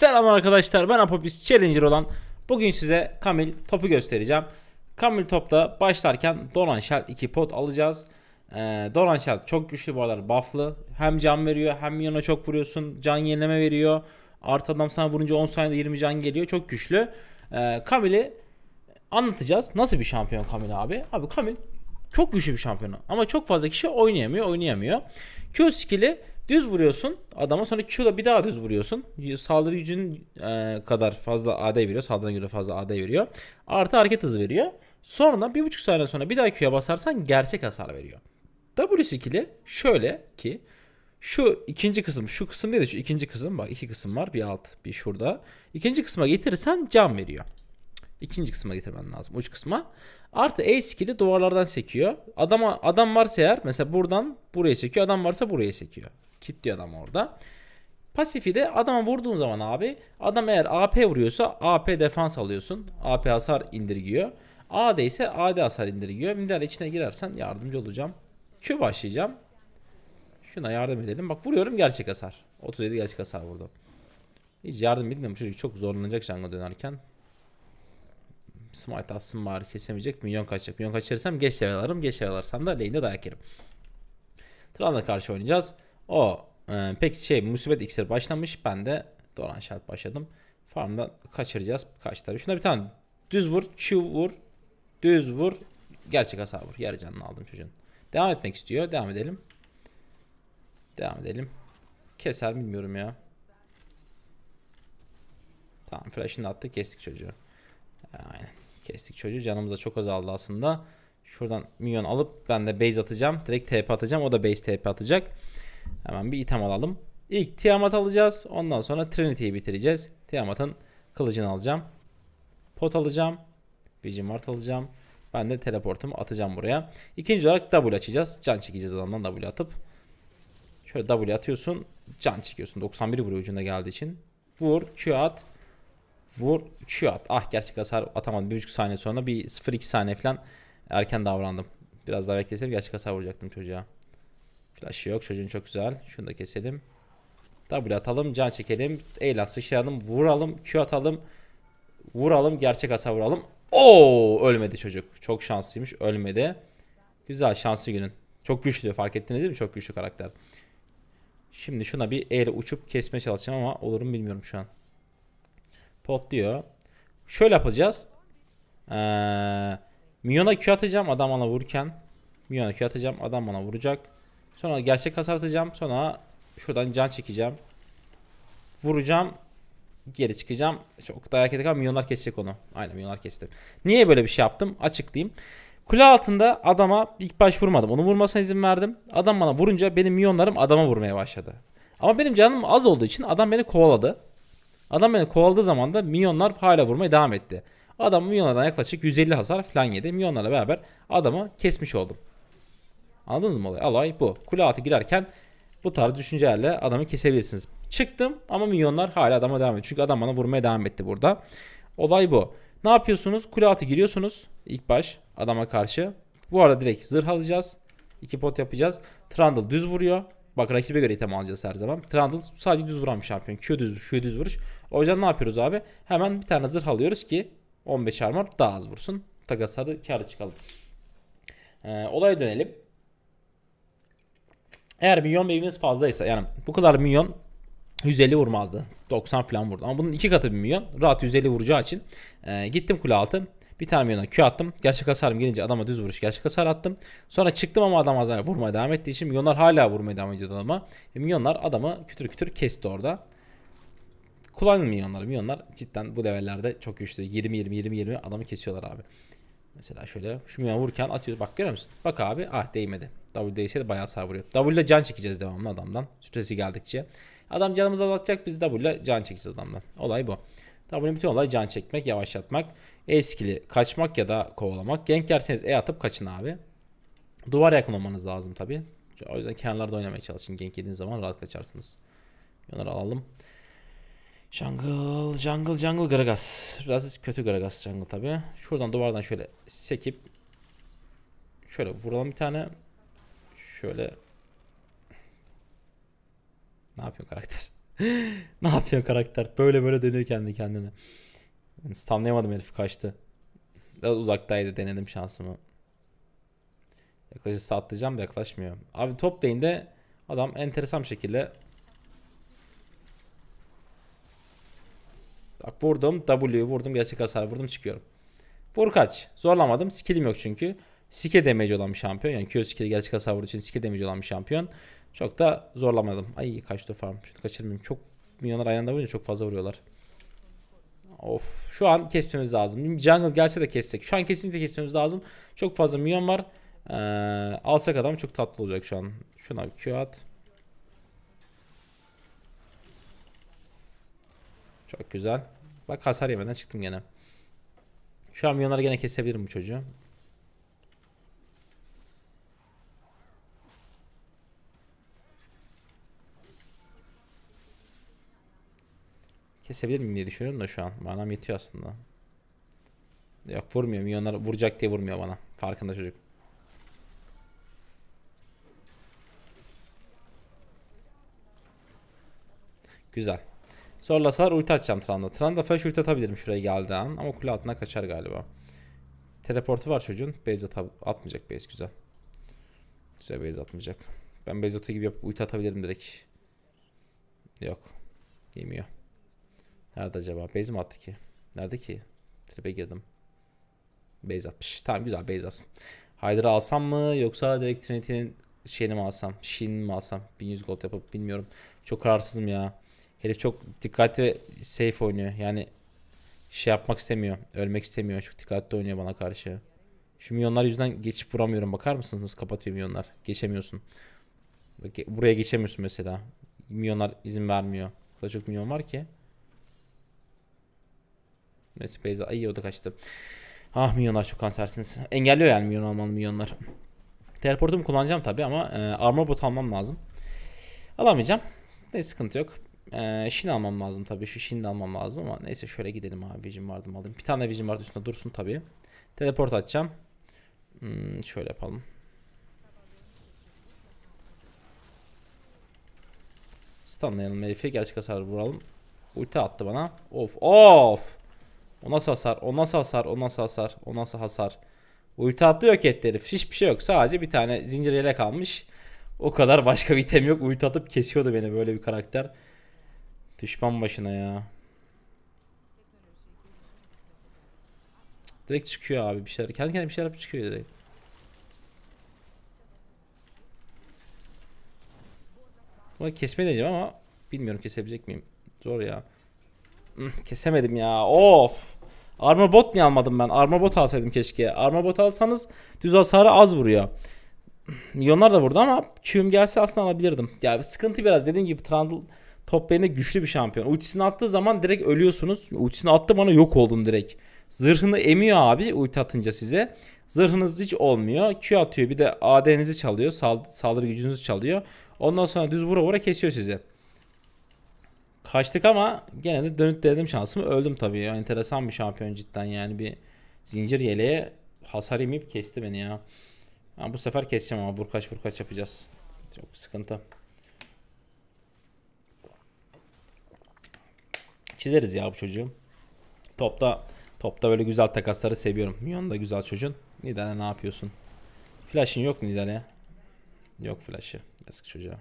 Selam arkadaşlar ben Apopis Challenger olan bugün size Kamil topu göstereceğim. Kamil topta başlarken Donan Shell 2 pot alacağız. Ee, Donan çok güçlü bu aralar bufflı. Hem can veriyor hem yana çok vuruyorsun. Can yenileme veriyor. Artı adam sana vurunca 10 saniyede 20 can geliyor. Çok güçlü. Ee, Kamil'i anlatacağız. Nasıl bir şampiyon Kamil abi? Abi Kamil çok güçlü bir şampiyon. ama çok fazla kişi oynayamıyor oynayamıyor. Q skill'i Düz vuruyorsun adama sonra Q'la bir daha düz vuruyorsun. Saldırı gücün e, kadar fazla AD veriyor. Saldırına göre fazla AD veriyor. Artı hareket hızı veriyor. Sonra bir buçuk saniye sonra bir daha Q'ya basarsan gerçek hasar veriyor. W skill'i şöyle ki şu ikinci kısım şu kısım değil de şu ikinci kısım bak iki kısım var bir alt bir şurada. İkinci kısma getirirsen can veriyor. İkinci kısma getirmen lazım. Uç kısma. Artı ace skill'i duvarlardan sekiyor. Adama, adam varsa eğer mesela buradan buraya sekiyor. Adam varsa buraya sekiyor. Kitliyor adam orada. Pasifi de adama vurduğun zaman abi adam eğer AP vuruyorsa AP defans alıyorsun. AP hasar indirgiyor. AD ise AD hasar indirgiyor. Minder içine girersen yardımcı olacağım. Q başlayacağım. Şuna yardım edelim. Bak vuruyorum gerçek hasar. 37 gerçek hasar vurdum. Hiç yardım etmiyorum. çünkü çok zorlanacak jungle dönerken. Smite atsın bari kesemeyecek. milyon kaçacak. milyon kaçırırsam geç seviye alırım. Geç seviye alırsam da lane'de dayak yerim. Tran'la karşı oynayacağız. O e, peki şey musibet iksir başlamış. Ben de Doran Shard başladım. Farmda kaçıracağız. Kaç tabii. Şuna bir tane düz vur. Q vur. Düz vur. Gerçek hasar vur. Yarı canını aldım çocuğun. Devam etmek istiyor. Devam edelim. Devam edelim. Keser bilmiyorum ya. Tamam flash'ını attı kestik çocuğu. Kestik çocuğu. Canımız da çok azaldı aslında. Şuradan minyon alıp ben de base atacağım. Direkt TP atacağım. O da base TP atacak. Hemen bir item alalım. İlk Tiamat alacağız. Ondan sonra Trinity'yi bitireceğiz. Tiamat'ın kılıcını alacağım. Pot alacağım. Vision Vigimart alacağım. Ben de teleportumu atacağım buraya. İkinci olarak W açacağız. Can çekeceğiz adamdan W atıp. Şöyle W atıyorsun. Can çekiyorsun. 91 vuruyor ucunda geldiği için. Vur. Q at. Vur 2 at. Ah gerçek hasar atamadım. 1,5 saniye sonra bir 0-2 saniye falan erken davrandım. Biraz daha bekleseydim gerçek hasar vuracaktım çocuğa. Flash şey yok. Çocuğun çok güzel. Şunu da keselim. W atalım. Can çekelim. Eğlen sıçrayalım. Vuralım. Q atalım. Vuralım. Gerçek hasar vuralım. Oo ölmedi çocuk. Çok şanslıymış. Ölmedi. Güzel şanslı günün. Çok güçlü fark ettiniz değil mi? Çok güçlü karakter. Şimdi şuna bir eğri uçup kesmeye çalışacağım ama olur mu bilmiyorum şu an. Pot diyor. Şöyle yapacağız. Ee, Minyona Q atacağım adam bana vururken. Minyona Q atacağım adam bana vuracak. Sonra gerçek hasar atacağım. Sonra şuradan can çekeceğim. Vuracağım. Geri çıkacağım. Çok dayak yedik ama milyonlar kesecek onu. Aynen milyonlar kesti. Niye böyle bir şey yaptım? Açıklayayım. Kule altında adama ilk baş vurmadım. Onu vurmasına izin verdim. Adam bana vurunca benim mionlarım adama vurmaya başladı. Ama benim canım az olduğu için adam beni kovaladı. Adam beni kovaladığı zaman da milyonlar hala vurmaya devam etti. Adam minyonlardan yaklaşık 150 hasar falan yedi. Minyonlarla beraber adamı kesmiş oldum. Anladınız mı olayı? Olay bu. Kule altı girerken bu tarz düşüncelerle adamı kesebilirsiniz. Çıktım ama milyonlar hala adama devam etti Çünkü adam bana vurmaya devam etti burada. Olay bu. Ne yapıyorsunuz? Kule altı giriyorsunuz İlk baş adama karşı. Bu arada direkt zırh alacağız. İki pot yapacağız. Trundle düz vuruyor. Bak rakibe göre item alacağız her zaman. Trundle sadece düz vuran bir şampiyon. Q düz, Q düz vuruş. O yüzden ne yapıyoruz abi? Hemen bir tane zırh alıyoruz ki 15 armor daha az vursun. Takas hadi kârı çıkalım. Ee, olaya dönelim. Eğer milyon baby'niz fazlaysa yani bu kadar milyon 150 vurmazdı. 90 falan vurdu. Ama bunun iki katı bir milyon. Rahat 150 vuracağı için. E, gittim kule altı. Bir tane milyona Q attım. Gerçek hasarım gelince adama düz vuruş gerçek hasar attım. Sonra çıktım ama adam adama vurmaya devam ettiği için milyonlar hala vurmaya devam ediyordu adama. E, milyonlar adamı kütür kütür kesti orada. Kullanın milyonları. Milyonlar cidden bu levellerde çok güçlü. 20-20-20-20 adamı kesiyorlar abi. Mesela şöyle şu milyon vurken atıyoruz. Bak görüyor musun? Bak abi ah değmedi. W değse de bayağı sağ vuruyor. W ile can çekeceğiz devamlı adamdan. Süresi geldikçe. Adam canımızı azaltacak biz W ile can çekeceğiz adamdan. Olay bu. W'nin bütün olayı can çekmek, yavaşlatmak. E skill'i kaçmak ya da kovalamak. Gank yerseniz E atıp kaçın abi. Duvar yakın olmanız lazım tabi. O yüzden kenarlarda oynamaya çalışın. Gank yediğiniz zaman rahat kaçarsınız. Onları alalım. Jungle, jungle, jungle Gragas. Biraz kötü Gragas jungle tabi. Şuradan duvardan şöyle sekip şöyle vuralım bir tane. Şöyle ne yapıyor karakter? ne yapıyor karakter? Böyle böyle dönüyor kendi kendine. Yani stunlayamadım herif kaçtı. Biraz uzaktaydı denedim şansımı. Yaklaşırsa atlayacağım da yaklaşmıyor. Abi top değinde adam enteresan bir şekilde Bak vurdum W vurdum gerçek hasar vurdum çıkıyorum. Vur kaç. Zorlamadım. Skillim yok çünkü. Sike damage olan bir şampiyon. Yani Q skill'i gerçek hasar vurduğu için sike damage olan bir şampiyon. Çok da zorlamadım. Ay kaçtı farm. Şunu kaçırmayayım. Çok milyonlar aynı anda vurunca çok fazla vuruyorlar. Of. Şu an kesmemiz lazım. Jungle gelse de kessek. Şu an kesinlikle kesmemiz lazım. Çok fazla milyon var. Ee, alsak adam çok tatlı olacak şu an. Şuna bir Q at. Çok güzel. Bak hasar yemeden çıktım gene. Şu an milyonları gene kesebilirim bu çocuğu. Kesebilir miyim diye düşünüyorum da şu an. bana yetiyor aslında. Yok vurmuyor. Milyonlar vuracak diye vurmuyor bana. Farkında çocuk. Güzel. Zorla sar ulti atacağım Tran'da. Tran'da flash ulti atabilirim şuraya geldiği an. Ama kule altına kaçar galiba. Teleportu var çocuğun. Base at atmayacak base güzel. Güzel base atmayacak. Ben base atı gibi yapıp ulti atabilirim direkt. Yok. Yemiyor. Nerede acaba? Base mi attı ki? Nerede ki? Trip'e girdim. Base atmış. Tamam güzel base atsın. Hyder'ı alsam mı yoksa direkt Trinity'nin şeyini mi alsam? Shin'ini mi alsam? 1100 gold yapıp bilmiyorum. Çok kararsızım ya. Herif çok dikkatli safe oynuyor. Yani şey yapmak istemiyor. Ölmek istemiyor. Çok dikkatli oynuyor bana karşı. Şu milyonlar yüzünden geçip vuramıyorum. Bakar mısınız nasıl kapatıyor milyonlar? Geçemiyorsun. buraya geçemiyorsun mesela. Milyonlar izin vermiyor. O kadar çok milyon var ki. Neyse Beyza. Ay o da kaçtı. Ah milyonlar çok kansersiniz. Engelliyor yani milyon almalı milyonlar. Teleportumu kullanacağım tabi ama e, armor bot almam lazım. Alamayacağım. Ne sıkıntı yok. Ee, şin almam lazım tabii. Şu şin de almam lazım ama neyse şöyle gidelim abi. Vision vardı mı Bir tane Vision vardı üstünde dursun tabii. Teleport atacağım. Hmm, şöyle yapalım. Stunlayalım herife. Gerçek hasar vuralım. Ulti attı bana. Of of. O nasıl hasar? O nasıl hasar? O nasıl hasar? O nasıl hasar? Ulti attı yok etti herif. Hiçbir şey yok. Sadece bir tane zincir yelek almış. O kadar başka bir item yok. Ulti atıp kesiyordu beni böyle bir karakter. Düşman başına ya. Direkt çıkıyor abi bir şeyler. Kendi kendine bir şeyler yapıp çıkıyor direkt. Bunu kesmeyi deneyeceğim ama bilmiyorum kesebilecek miyim. Zor ya. Hmm, kesemedim ya. Of. Armor bot niye almadım ben? Armor bot alsaydım keşke. Armor bot alsanız düz hasarı az vuruyor. Milyonlar da vurdu ama Q'm gelse aslında alabilirdim. Ya yani sıkıntı biraz dediğim gibi Trundle Top beni güçlü bir şampiyon. Ultisini attığı zaman direkt ölüyorsunuz. Ultisini attı bana yok oldun direkt. Zırhını emiyor abi ulti atınca size. Zırhınız hiç olmuyor. Q atıyor bir de AD'nizi çalıyor. Sal saldırı gücünüzü çalıyor. Ondan sonra düz vura vura kesiyor sizi. Kaçtık ama gene de dönüp denedim şansımı. Öldüm tabii. Ya. Enteresan bir şampiyon cidden yani bir zincir yeleğe hasar yemeyip kesti beni ya. Ha, bu sefer keseceğim ama vurkaç vurkaç yapacağız. Çok sıkıntı. çizeriz ya bu çocuğu. Topta topta böyle güzel takasları seviyorum. Mion da güzel çocuğun. Nidale ne yapıyorsun? Flash'ın yok Nidale. Yok flash'ı. Eski çocuğa.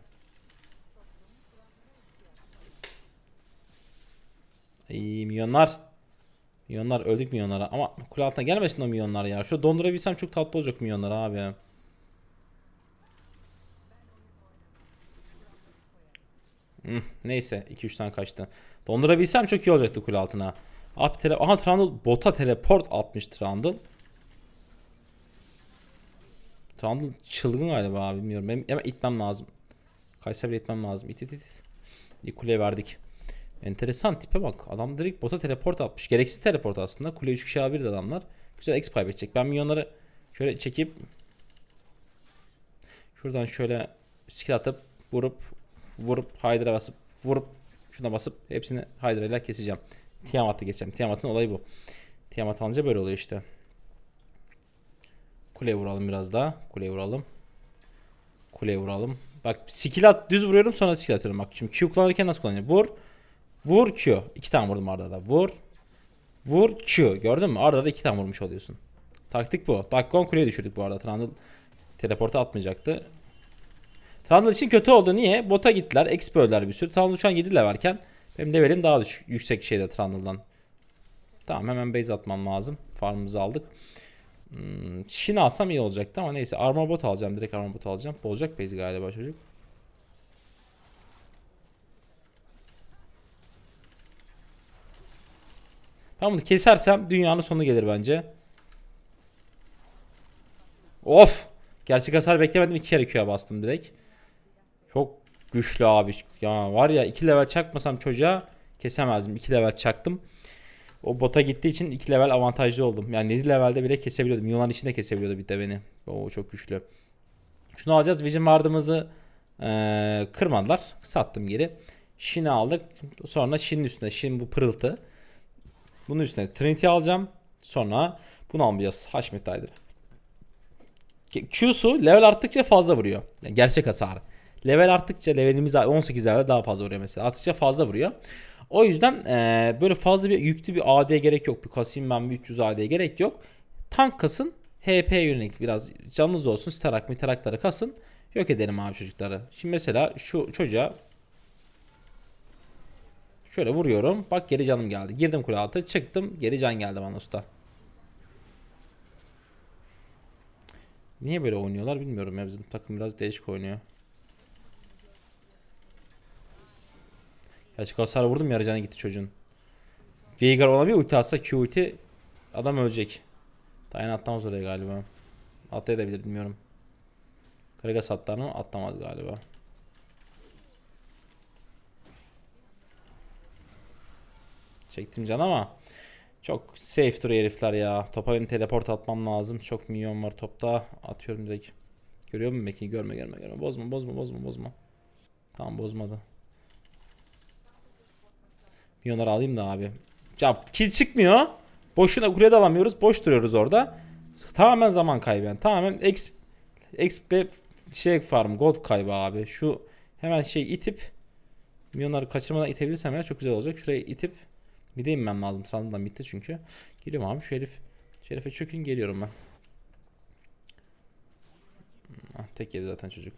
İyi milyonlar. Milyonlar öldük milyonlara. Ama kule altına gelmesin o milyonlar ya. Şu dondurabilsem çok tatlı olacak milyonlar abi. Hmm, neyse 2-3 tane kaçtı. Dondurabilsem çok iyi olacaktı kule altına. Abi tele Aha Trundle bota teleport atmış Trundle. Trundle çılgın galiba abi bilmiyorum. Benim hemen itmem lazım. Kayser bile itmem lazım. İt it it. İyi kuleye verdik. Enteresan tipe bak. Adam direkt bota teleport atmış. Gereksiz teleport aslında. Kule 3 kişi alabilir adamlar. Güzel exp kaybedecek. Ben milyonları şöyle çekip Şuradan şöyle skill atıp vurup vurup Hydra'ya basıp vurup şuna basıp hepsini Hydra ile keseceğim. Tiamat'ı geçeceğim. Tiamat'ın olayı bu. Tiamat alınca böyle oluyor işte. Kule vuralım biraz daha. Kule vuralım. Kule vuralım. Bak skill at düz vuruyorum sonra skill atıyorum. Bak şimdi Q kullanırken nasıl kullanıyor? Vur. Vur Q. İki tane vurdum arada da. Vur. Vur Q. Gördün mü? Arada da iki tane vurmuş oluyorsun. Taktik bu. Dakkon kuleye düşürdük bu arada. Trundle teleporta atmayacaktı. Trundle için kötü oldu. Niye? Bota gittiler. Expo'lar bir sürü. Trundle şu an 7 levelken benim levelim daha düşük, yüksek şeyde Trundle'dan. Tamam hemen base atmam lazım. Farmımızı aldık. Hmm, Shin alsam iyi olacaktı ama neyse. Armor bot alacağım. Direkt armor bot alacağım. Bozacak base galiba çocuk. Tamam bunu kesersem dünyanın sonu gelir bence. Of! Gerçek hasar beklemedim. iki kere Q'ya bastım direkt. Çok güçlü abi. Ya var ya 2 level çakmasam çocuğa kesemezdim. 2 level çaktım. O bota gittiği için 2 level avantajlı oldum. Yani 7 levelde bile kesebiliyordum. Yunan içinde kesebiliyordu bir de beni. O çok güçlü. Şunu alacağız. Vision Ward'ımızı ee, kırmadılar. Sattım geri. Shin'i aldık. Sonra Shin'in üstüne. Shin bu pırıltı. Bunun üstüne Trinity alacağım. Sonra bunu almayacağız. Haşmet Haşmet'taydı. Q'su level arttıkça fazla vuruyor. Yani gerçek hasar. Level arttıkça levelimiz 18 18'lerde daha fazla vuruyor mesela. Arttıkça fazla vuruyor. O yüzden e, böyle fazla bir yüklü bir AD gerek yok. Bir kasayım ben bir 300 AD gerek yok. Tank kasın. HP yönelik biraz canınız olsun. Starak mitarakları kasın. Yok edelim abi çocukları. Şimdi mesela şu çocuğa şöyle vuruyorum. Bak geri canım geldi. Girdim kule altı çıktım. Geri can geldi bana usta. Niye böyle oynuyorlar bilmiyorum ya bizim takım biraz değişik oynuyor. Gerçek hasar vurdum ya gitti çocuğun. Veigar ona bir ulti atsa Q ulti adam ölecek. Dayan atlamaz oraya galiba. Atlayabilir bilmiyorum. Kragas atlar mı? Atlamaz galiba. Çektim can ama çok safe duruyor herifler ya. Topa benim teleport atmam lazım. Çok minyon var topta. Atıyorum direkt. Görüyor musun Mekin? Görme görme görme. Bozma bozma bozma bozma. Tamam bozmadı. Milyonları alayım da abi. Ya kill çıkmıyor. Boşuna kuleye de alamıyoruz. Boş duruyoruz orada. Tamamen zaman kaybı yani. Tamamen exp, exp şey farm gold kaybı abi. Şu hemen şey itip milyonları kaçırmadan itebilirsem ya çok güzel olacak. Şurayı itip bir de inmem lazım. Trabzon'dan bitti çünkü. Geliyorum abi şu herif. Şerife çökün geliyorum ben. Ah, tek yedi zaten çocuk.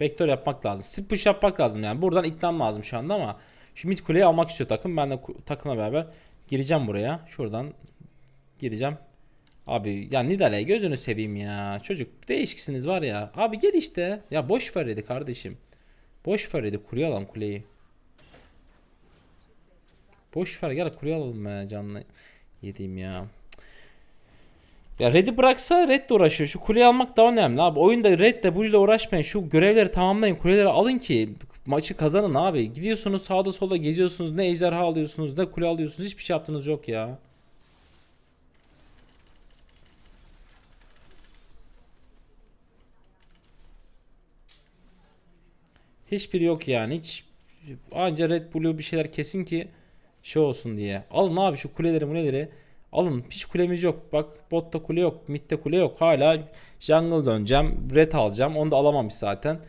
Vektör yapmak lazım. Sip push yapmak lazım yani. Buradan itmem lazım şu anda ama Şimdi kuleyi almak istiyor takım. Ben de takımla beraber gireceğim buraya. Şuradan gireceğim. Abi ya Nidale'ye gözünü seveyim ya. Çocuk değişiksiniz var ya. Abi gel işte. Ya boş ver dedi kardeşim. Boş ver dedi. Kuleyi alalım kuleyi. Boş ver gel kuleyi alalım ya canlı. Yediğim ya. Ya red'i bıraksa red de uğraşıyor. Şu kuleyi almak daha önemli abi. Oyunda red de bu ile uğraşmayın. Şu görevleri tamamlayın. Kuleleri alın ki maçı kazanın abi. Gidiyorsunuz sağda solda geziyorsunuz. Ne ejderha alıyorsunuz ne kule alıyorsunuz. Hiçbir şey yaptığınız yok ya. Hiçbir yok yani. Hiç anca Red Blue bir şeyler kesin ki şey olsun diye. Alın abi şu kuleleri muleleri. Alın. Hiç kulemiz yok. Bak botta kule yok. Mid'de kule yok. Hala jungle döneceğim. Red alacağım. Onu da alamamış zaten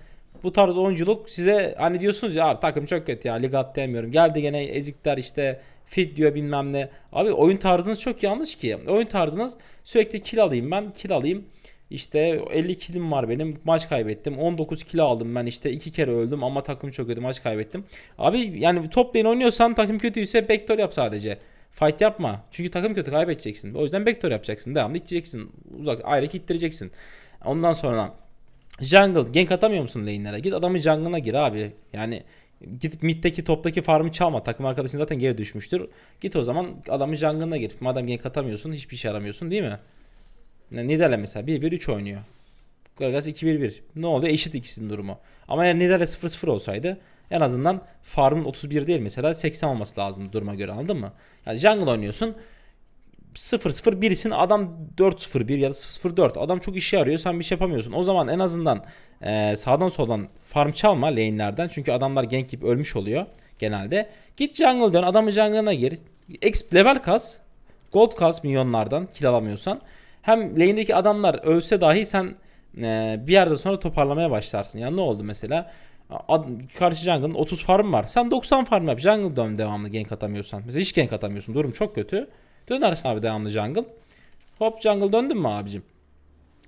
bu tarz oyunculuk size hani diyorsunuz ya takım çok kötü ya lig atlayamıyorum. Geldi gene ezikler işte fit diyor bilmem ne. Abi oyun tarzınız çok yanlış ki. Oyun tarzınız sürekli kil alayım ben kil alayım. İşte 50 kilim var benim maç kaybettim 19 kilo aldım ben işte iki kere öldüm ama takım çok kötü maç kaybettim. Abi yani top lane oynuyorsan takım kötüyse backdoor yap sadece. Fight yapma. Çünkü takım kötü kaybedeceksin. O yüzden backdoor yapacaksın. Devamlı iteceksin. Uzak ayrı ittireceksin. Ondan sonra Jungle gank atamıyor musun lane'lere? Git adamın jungle'ına gir abi. Yani gidip mid'deki toptaki farmı çalma. Takım arkadaşın zaten geri düşmüştür. Git o zaman adamın jungle'ına gir. Madem gank atamıyorsun hiçbir şey aramıyorsun değil mi? Nidale mesela 1-1-3 oynuyor. Gragas 2-1-1. Ne oldu? Eşit ikisinin durumu. Ama eğer Nidale 0-0 olsaydı en azından farmın 31 değil mesela 80 olması lazım duruma göre anladın mı? Yani jungle oynuyorsun. 0-0 birisin adam 4-0-1 ya da 0-4 adam çok işe yarıyor sen bir şey yapamıyorsun. O zaman en azından e, sağdan soldan farm çalma lane'lerden çünkü adamlar gank gibi ölmüş oluyor genelde. Git jungle dön adamı jungle'ına gir. Exp level kas gold kas milyonlardan kill alamıyorsan. Hem lane'deki adamlar ölse dahi sen e, bir yerde sonra toparlamaya başlarsın. Ya ne oldu mesela? Ad, karşı jungle'ın 30 farm var. Sen 90 farm yap. Jungle dön devamlı gank atamıyorsan. Mesela hiç gank atamıyorsun. Durum çok kötü. Dönersin abi devamlı jungle. Hop jungle döndün mü abicim?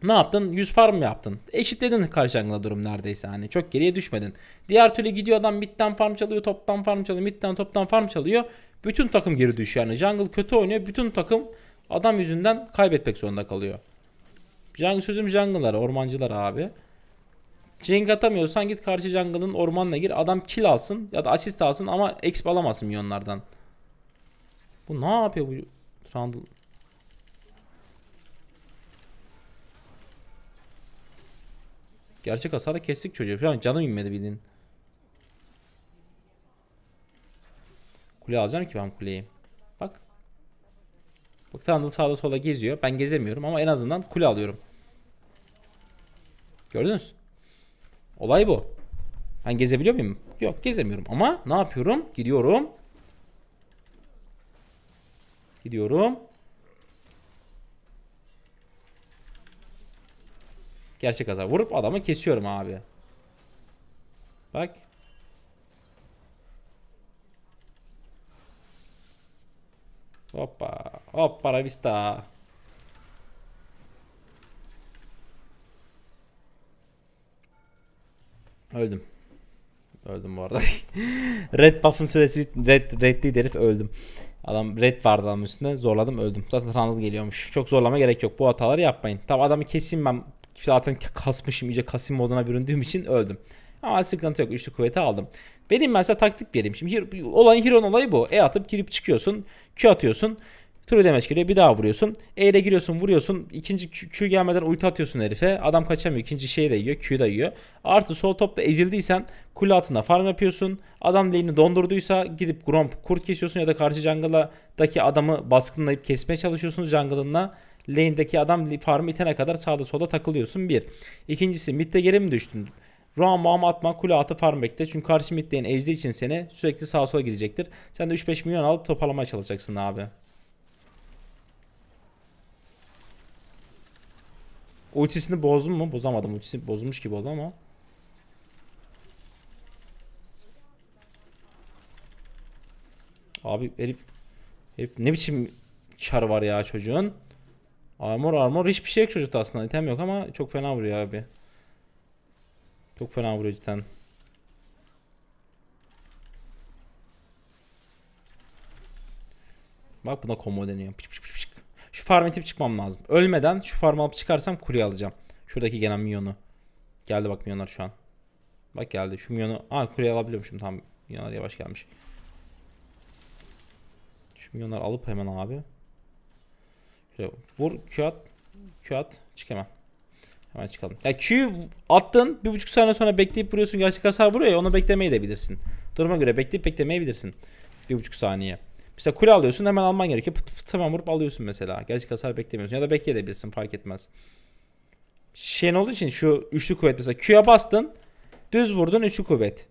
Ne yaptın? 100 farm yaptın. Eşitledin karşı jungle durum neredeyse hani. Çok geriye düşmedin. Diğer türlü gidiyor adam midden farm çalıyor, toptan farm çalıyor, midden toptan farm çalıyor. Bütün takım geri düşüyor yani. Jungle kötü oynuyor. Bütün takım adam yüzünden kaybetmek zorunda kalıyor. Jungle sözüm jungle'lar, ormancılar abi. Jeng atamıyorsan git karşı jungle'ın ormanına gir. Adam kill alsın ya da asist alsın ama exp alamazsın milyonlardan. Bu ne yapıyor bu? Trundle. Gerçek hasarı kestik çocuğu. Şu an canım inmedi bildiğin. Kule alacağım ki ben kuleyi. Bak. Bak Trundle sağda sola geziyor. Ben gezemiyorum ama en azından kule alıyorum. Gördünüz. Olay bu. Ben gezebiliyor muyum? Yok gezemiyorum ama ne yapıyorum? Gidiyorum. Gidiyorum. Gerçek hasar. Vurup adamı kesiyorum abi. Bak. Hoppa. Hoppa la vista. Öldüm. Öldüm bu arada. red buff'ın süresi red redli herif öldüm. Adam red vardı adamın üstünde zorladım öldüm. Zaten tanrıl geliyormuş. Çok zorlama gerek yok bu hataları yapmayın. Tabi adamı keseyim ben zaten kasmışım iyice kasim moduna büründüğüm için öldüm. Ama sıkıntı yok üçlü kuvveti aldım. Benim mesela taktik vereyim. Şimdi olayın Hiron olayı bu. E atıp girip çıkıyorsun. Q atıyorsun. Tür demeç geliyor bir daha vuruyorsun. E'yle giriyorsun vuruyorsun. İkinci Q, gelmeden ulti atıyorsun herife. Adam kaçamıyor. İkinci şeyi de yiyor. Q'yu da yiyor. Artı sol topta ezildiysen kule altında farm yapıyorsun. Adam lane'i dondurduysa gidip gromp kurt kesiyorsun ya da karşı jungle'daki adamı baskınlayıp kesmeye çalışıyorsunuz jungle'ınla lane'deki adam farmı itene kadar sağda solda takılıyorsun. Bir. İkincisi midde geri mi düştün? Roam muam atma kule altı farm bekle. Çünkü karşı mid ezdiği için seni sürekli sağa sola gidecektir. Sen de 3-5 milyon alıp toparlamaya çalışacaksın abi. Ultisini bozdum mu? Bozamadım. Ultisi bozulmuş gibi oldu ama. Abi herif, herif ne biçim çar var ya çocuğun. Armor armor hiçbir şey yok çocukta aslında. İtem yok ama çok fena vuruyor abi. Çok fena vuruyor cidden. Bak buna combo deniyor. Pıç pıç farm itip çıkmam lazım. Ölmeden şu farm alıp çıkarsam kurye alacağım. Şuradaki gelen minyonu. Geldi bak minyonlar şu an. Bak geldi. Şu minyonu. Aa kurye alabiliyormuşum. tam Minyonlar yavaş gelmiş. Şu minyonları alıp hemen abi. Şöyle vur. Q at. Q at. Çık hemen. Hemen çıkalım. Ya Q attın. Bir buçuk saniye sonra bekleyip vuruyorsun. Gerçek hasar vuruyor ya. Onu beklemeyi de bilirsin. Duruma göre bekleyip beklemeyi bilirsin. Bir buçuk saniye. Mesela kule alıyorsun hemen alman gerekiyor. Pıt pıt hemen vurup alıyorsun mesela. Gerçek hasar beklemiyorsun. Ya da bekleyebilirsin fark etmez. Şeyin olduğu için şu üçlü kuvvet mesela. Q'ya bastın. Düz vurdun üçlü kuvvet.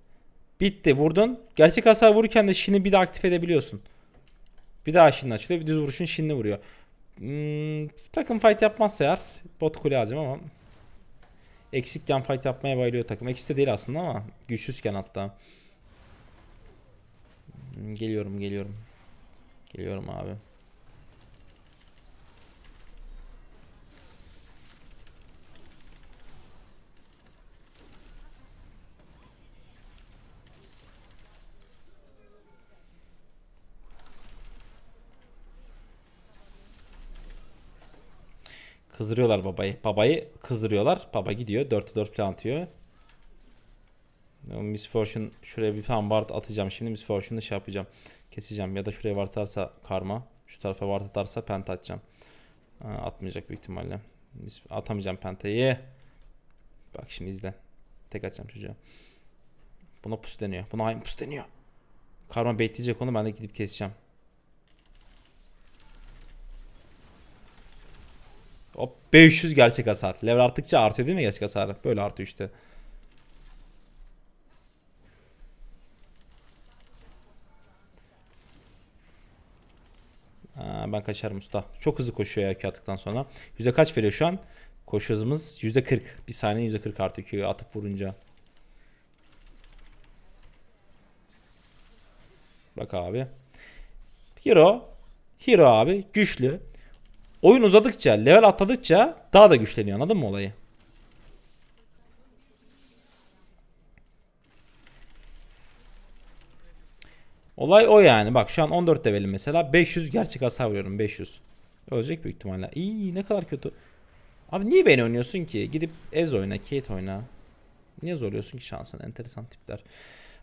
Bitti vurdun. Gerçek hasar vururken de şini bir de aktif edebiliyorsun. Bir daha şinini açılıyor. Bir düz vuruşun şinini vuruyor. Hmm, takım fight yapmazsa eğer bot kule alacağım ama eksikken fight yapmaya bayılıyor takım. Eksik de değil aslında ama güçsüzken hatta. Hmm, geliyorum geliyorum. Geliyorum abi. Kızdırıyorlar babayı. Babayı kızdırıyorlar. Baba gidiyor. 4'e 4 falan atıyor. Miss Fortune şuraya bir tane ward atacağım. Şimdi Miss Fortune'ı şey yapacağım. Keseceğim ya da şuraya ward atarsa karma. Şu tarafa ward atarsa penta atacağım. Aa, atmayacak büyük ihtimalle. Atamayacağım pentayı. Bak şimdi izle. Tek açacağım çocuğa. Buna pus deniyor. Buna aynı pus deniyor. Karma bekleyecek onu ben de gidip keseceğim. Hop 500 gerçek hasar. Level arttıkça artıyor değil mi gerçek hasarı? Böyle artıyor işte. ben kaçarım usta. Çok hızlı koşuyor ya attıktan sonra. Yüzde kaç veriyor şu an? Koşu hızımız yüzde 40. Bir saniye yüzde 40 artıyor Q'yu atıp vurunca. Bak abi. Hero. Hero abi güçlü. Oyun uzadıkça, level atladıkça daha da güçleniyor anladın mı olayı? Olay o yani. Bak şu an 14 develim mesela. 500 gerçek hasar vuruyorum. 500. Ölecek büyük ihtimalle. İyi ne kadar kötü. Abi niye beni oynuyorsun ki? Gidip Ez oyna, Kate oyna. Niye zorluyorsun ki şansını? Enteresan tipler.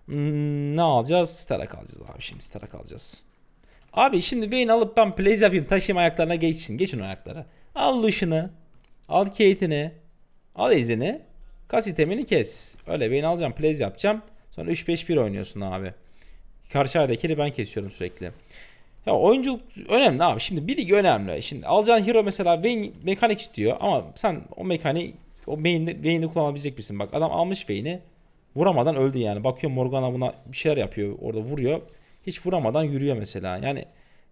Hmm, ne alacağız? Starak alacağız abi şimdi. Starak alacağız. Abi şimdi Vayne alıp ben plays yapayım. taşıyayım ayaklarına geçsin. Geçin ayaklara. Al Lucian'ı. Al Kate'ini. Al izini. Kas itemini kes. Öyle Vayne alacağım. Plays yapacağım. Sonra 3-5-1 oynuyorsun abi. Karşı aradakini ben kesiyorum sürekli. Ya oyunculuk önemli abi. Şimdi bir ligi önemli. Şimdi alacağın hero mesela Vayne mekanik istiyor ama sen o mekanik o main'de Vayne'i kullanabilecek misin? Bak adam almış Vayne'i vuramadan öldü yani. Bakıyor Morgana buna bir şeyler yapıyor. Orada vuruyor. Hiç vuramadan yürüyor mesela. Yani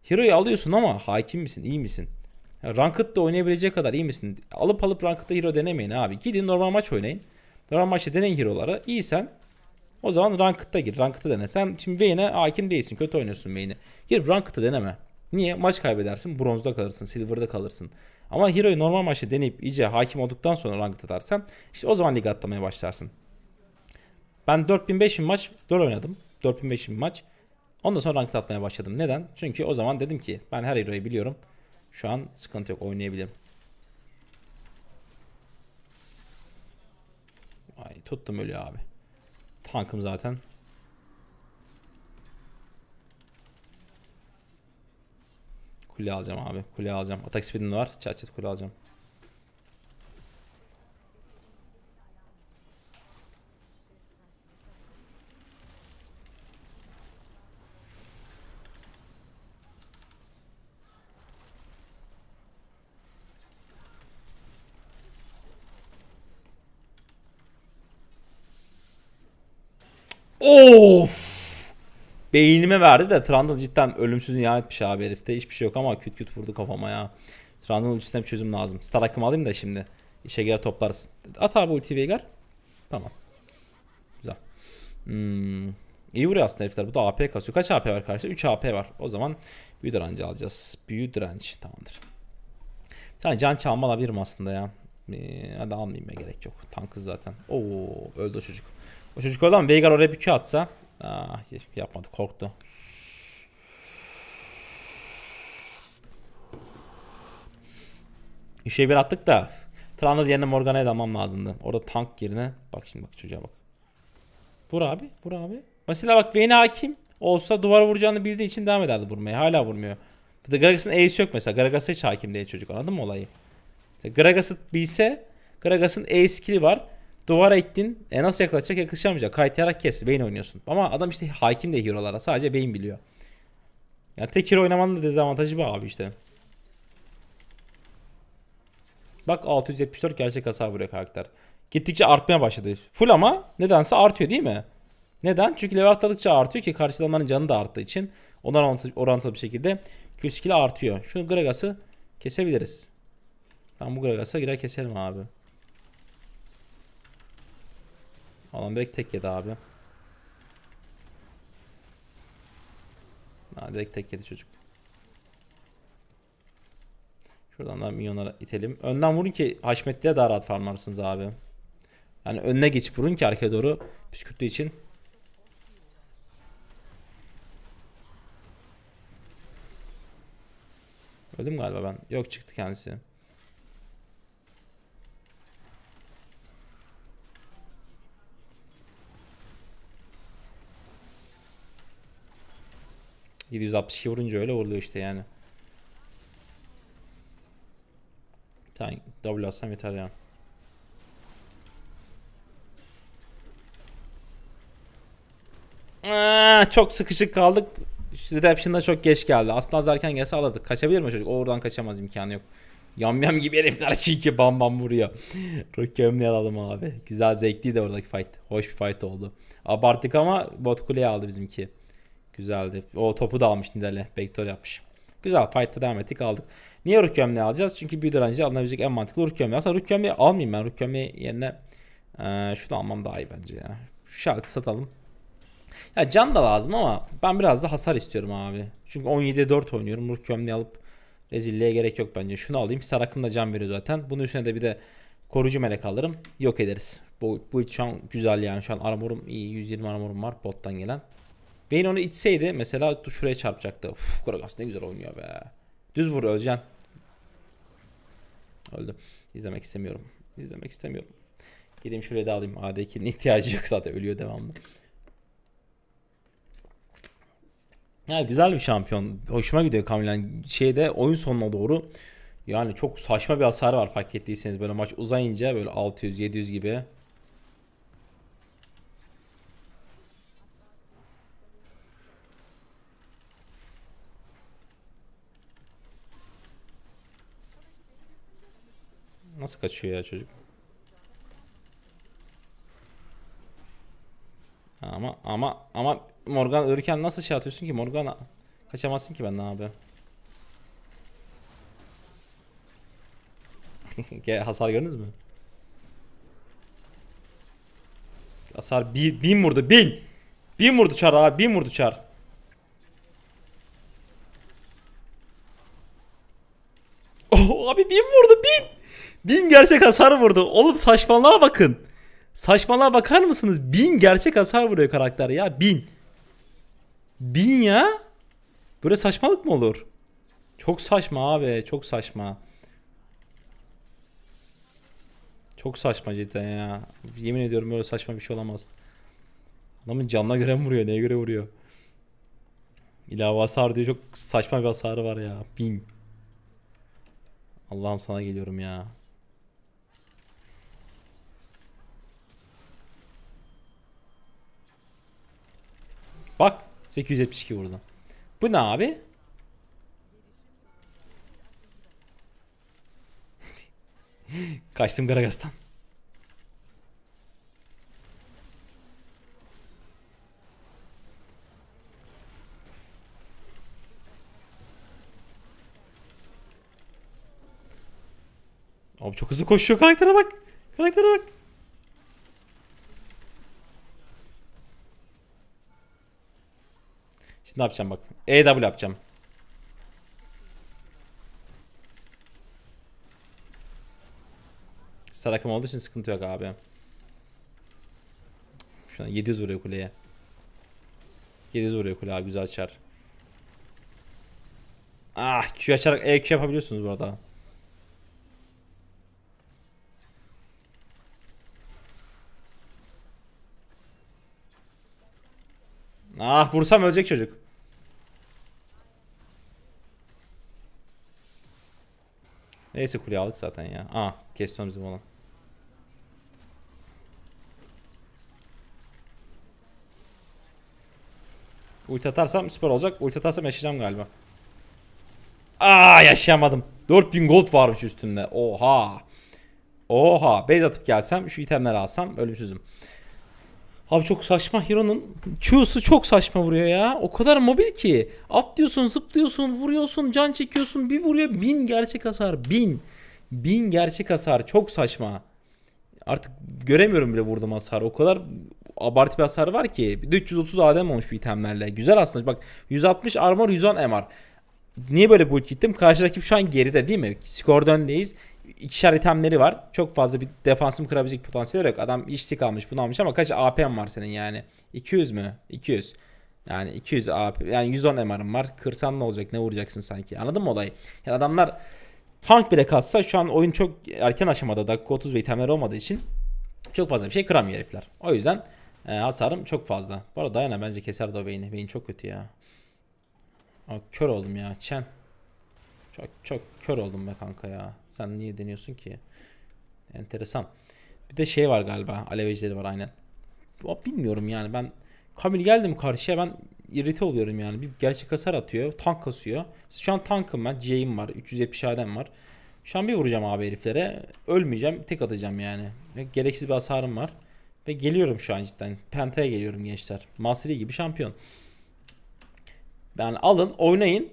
hero'yu alıyorsun ama hakim misin? İyi misin? Yani ranked'da oynayabilecek kadar iyi misin? Alıp alıp ranked'da hero denemeyin abi. Gidin normal maç oynayın. Normal maçta deneyin hero'ları. İyisen o zaman Ranked'da gir. Ranked'da dene. Sen şimdi Vayne'e hakim değilsin. Kötü oynuyorsun Vayne'i. Gir Ranked'da deneme. Niye? Maç kaybedersin. Bronzda kalırsın. Silver'da kalırsın. Ama Hero'yu normal maçta deneyip iyice hakim olduktan sonra Ranked dersen işte o zaman lig atlamaya başlarsın. Ben 4000-5000 maç 4 oynadım. 4000-5000 maç. Ondan sonra Ranked atmaya başladım. Neden? Çünkü o zaman dedim ki ben her Hero'yu biliyorum. Şu an sıkıntı yok. Oynayabilirim. Ay tuttum ölüyor abi. Tankım zaten. Kule alacağım abi. Kule alacağım. Atak speed'im var. Çat çat kule alacağım. Of! Beynime verdi de Trundle cidden ölümsüz nihayetmiş abi herifte. Hiçbir şey yok ama küt küt vurdu kafama ya. Trundle ultisine bir çözüm lazım. Star hakkımı alayım da şimdi. İşe girer toplarız. At abi ulti Veigar. Tamam. Güzel. Hmm. İyi vuruyor aslında herifler. Bu da AP kasıyor. Kaç AP var karşıda? 3 AP var. O zaman büyü direnci alacağız. Büyü direnç. Tamamdır. Bir tane can çalma alabilirim aslında ya. Ee, hadi almayayım ya gerek yok. Tank kız zaten. Oo öldü o çocuk. O çocuk oradan Veigar oraya bir Q atsa. Aa, ah, yapmadı korktu. Üçe şey bir attık da. Tranor yerine Morgana'ya damam lazımdı. Orada tank yerine. Bak şimdi bak çocuğa bak. Vur abi. Vur abi. Mesela bak Vayne hakim olsa duvara vuracağını bildiği için devam ederdi vurmaya. Hala vurmuyor. Bir de Gragas'ın E'si yok mesela. Gragas'a hiç hakim değil çocuk. Anladın mı olayı? Gragas'ı bilse Gragas'ın E skill'i var. Duvara ittin. E nasıl yaklaşacak? yakışamayacak, Kaytayarak kes. Beyin oynuyorsun. Ama adam işte hakim de hero'lara. Sadece beyin biliyor. Ya tek hero oynamanın da dezavantajı bu abi işte. Bak 674 gerçek hasar vuruyor karakter. Gittikçe artmaya başladı. Full ama nedense artıyor değil mi? Neden? Çünkü level atladıkça artıyor ki karşılamanın canı da arttığı için. Ondan orantılı bir şekilde 200 kilo artıyor. Şunu Gragas'ı kesebiliriz. Ben bu Gragas'a girer keselim abi. Alan direkt tek yedi abi. Ha, direkt tek yedi çocuk. Şuradan da milyonlara itelim. Önden vurun ki Haşmetli'ye daha rahat farmlarsınız abi. Yani önüne geç, vurun ki arkaya doğru püskürtü için. Öldüm galiba ben. Yok çıktı kendisi. 762 vurunca öyle vuruluyor işte yani. Tamam W atsam yeter yani. Aa, çok sıkışık kaldık. Redemption da çok geç geldi. Aslında erken gelse aladık. Kaçabilir mi çocuk? O oradan kaçamaz imkanı yok. Yam yam gibi herifler çünkü bam bam vuruyor. Rocky ömle alalım abi. Güzel zevkliydi oradaki fight. Hoş bir fight oldu. Abarttık ama bot kuleye aldı bizimki. Güzeldi. O topu da almış Nidale. Backdoor yapmış. Güzel. Fight'ta devam ettik aldık. Niye Rook gömleği alacağız? Çünkü büyü direnci alınabilecek en mantıklı Rook gömleği. Aslında Rook gömleği almayayım ben. Rook gömleği yerine ee, şunu almam daha iyi bence ya. Şu şartı satalım. Ya can da lazım ama ben biraz da hasar istiyorum abi. Çünkü 17'ye 4 oynuyorum. Rook gömleği alıp rezilliğe gerek yok bence. Şunu alayım. Sarakım da can veriyor zaten. Bunun üstüne de bir de koruyucu melek alırım. Yok ederiz. Bu, bu şu an güzel yani. Şu an armorum iyi. 120 armorum var bottan gelen. Vayne onu itseydi mesela şuraya çarpacaktı. Uf, ne güzel oynuyor be. Düz vur öleceğim. Öldü. İzlemek istemiyorum. İzlemek istemiyorum. Gideyim şuraya da alayım. AD2'nin ihtiyacı yok zaten ölüyor devamlı. Ya güzel bir şampiyon. Hoşuma gidiyor Kamilen. Şeyde oyun sonuna doğru yani çok saçma bir hasar var fark ettiyseniz böyle maç uzayınca böyle 600 700 gibi Nasıl kaçıyor ya çocuk? Ama ama ama Morgan ölürken nasıl şey atıyorsun ki Morgan kaçamazsın ki benden abi. Hasar gördünüz mü? Hasar bin, bin vurdu bin. Bin vurdu çar abi bin vurdu çar. gerçek hasar vurdu. Oğlum saçmalığa bakın. Saçmalığa bakar mısınız? Bin gerçek hasar vuruyor karakter ya. Bin. Bin ya. Böyle saçmalık mı olur? Çok saçma abi. Çok saçma. Çok saçma cidden ya. Yemin ediyorum böyle saçma bir şey olamaz. Adamın canına göre mi vuruyor? Neye göre vuruyor? İlave hasar diyor. Çok saçma bir hasarı var ya. Bin. Allah'ım sana geliyorum ya. Bak 872 vurdum. Bu ne abi? Kaçtım Gragas'tan. Abi çok hızlı koşuyor karaktere bak. Karaktere bak. Şimdi ne yapacağım bak. EW yapacağım. Star akım olduğu için sıkıntı yok abi. Şu an 700 vuruyor kuleye. 700 vuruyor kule abi güzel açar. Ah Q açarak EQ yapabiliyorsunuz burada. Ah vursam ölecek çocuk. Neyse kuleyi aldık zaten ya. Ah, kestim bizim olan. Ulti atarsam süper olacak. Ulti atarsam yaşayacağım galiba. Aa ah, yaşayamadım. 4000 gold varmış üstünde. Oha. Oha. Base atıp gelsem şu itemleri alsam ölümsüzüm. Abi çok saçma Hiro'nun Q'su çok saçma vuruyor ya. O kadar mobil ki. Atlıyorsun, zıplıyorsun, vuruyorsun, can çekiyorsun. Bir vuruyor bin gerçek hasar. Bin. Bin gerçek hasar. Çok saçma. Artık göremiyorum bile vurduğum hasar. O kadar abartı bir hasar var ki. 330 adem olmuş bir itemlerle. Güzel aslında. Bak 160 armor 110 MR. Niye böyle bu gittim? Karşı rakip şu an geride değil mi? Skordan değiliz ikişer itemleri var. Çok fazla bir defansım kırabilecek potansiyel yok. Adam işsi kalmış bunu almış ama kaç AP'm var senin yani? 200 mü? 200. Yani 200 AP yani 110 MR'ım var. Kırsan ne olacak? Ne vuracaksın sanki? Anladın mı olayı? Yani adamlar tank bile kalsa şu an oyun çok erken aşamada dakika 30 ve itemler olmadığı için çok fazla bir şey kıramıyor herifler. O yüzden e, hasarım çok fazla. Bu arada Diana bence keser de beyni. Beyin çok kötü ya. Aa, kör oldum ya. Chen. Çok çok kör oldum be kanka ya. Sen niye deniyorsun ki? Enteresan. Bir de şey var galiba. Alevecileri var aynen. Bilmiyorum yani ben Kamil geldim karşıya ben irrite oluyorum yani. Bir gerçek hasar atıyor. Tank kasıyor. Şu an tankım ben. C'im var. 370 adem var. Şu an bir vuracağım abi heriflere. Ölmeyeceğim. Tek atacağım yani. Gereksiz bir hasarım var. Ve geliyorum şu an cidden. Penta'ya geliyorum gençler. Masri gibi şampiyon. Yani alın oynayın.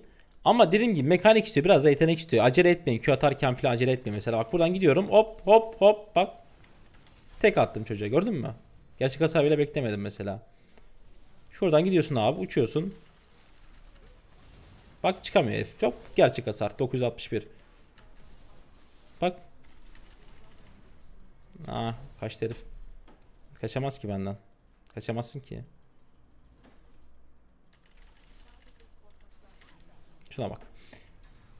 Ama dediğim gibi mekanik istiyor. Biraz da yetenek istiyor. Acele etmeyin. Q atarken falan acele etmeyin. Mesela bak buradan gidiyorum. Hop hop hop bak. Tek attım çocuğa gördün mü? Gerçek hasar bile beklemedim mesela. Şuradan gidiyorsun abi uçuyorsun. Bak çıkamıyor herif. Yok gerçek hasar 961. Bak. Aa ah, kaçtı herif. Kaçamaz ki benden. Kaçamazsın ki. Şuna bak.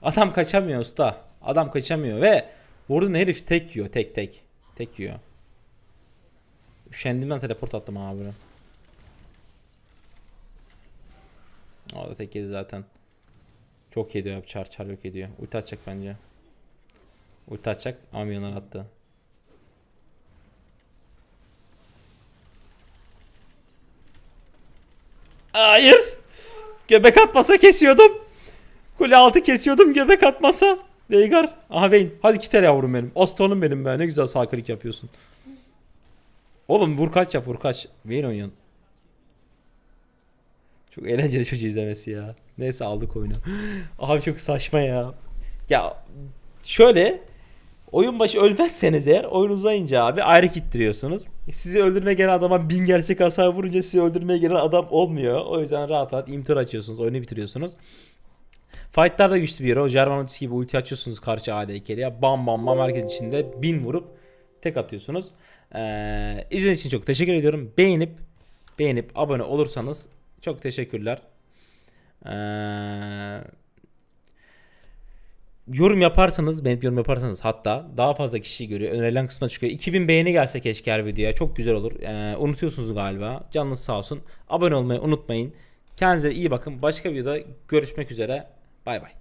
Adam kaçamıyor usta. Adam kaçamıyor ve vurdun herif tek yiyor tek tek. Tek yiyor. ben teleport attım abi. O da tek yedi zaten. Çok yedi abi çar çar yok ediyor. Ulti atacak bence. Ulti atacak ama milyonlar attı. Hayır. Göbek atmasa kesiyordum. Kule altı kesiyordum göbek atmasa. Veigar. Aha Vayne. Hadi kitere yavrum benim. Aslanım benim be. Ne güzel sakilik yapıyorsun. Oğlum vur kaç yap vur kaç. Vayne oynuyorsun. Çok eğlenceli çocuğu izlemesi ya. Neyse aldık oyunu. Abi çok saçma ya. Ya şöyle oyun başı ölmezseniz eğer oyun uzayınca abi ayrı gittiriyorsunuz. Sizi öldürmeye gelen adama bin gerçek hasar vurunca sizi öldürmeye gelen adam olmuyor. O yüzden rahat rahat imtir açıyorsunuz. Oyunu bitiriyorsunuz. Fight'lar da güçlü bir yere. O gibi ulti açıyorsunuz karşı AD ikiliye. Bam bam bam herkes içinde bin vurup tek atıyorsunuz. Ee, izlediğiniz için çok teşekkür ediyorum. Beğenip beğenip abone olursanız çok teşekkürler. Ee, yorum yaparsanız, beğenip yorum yaparsanız hatta daha fazla kişi görüyor. Önerilen kısma çıkıyor. 2000 beğeni gelse keşke her videoya. Çok güzel olur. Ee, unutuyorsunuz galiba. Canınız sağ olsun. Abone olmayı unutmayın. Kendinize iyi bakın. Başka videoda görüşmek üzere. Bye bye.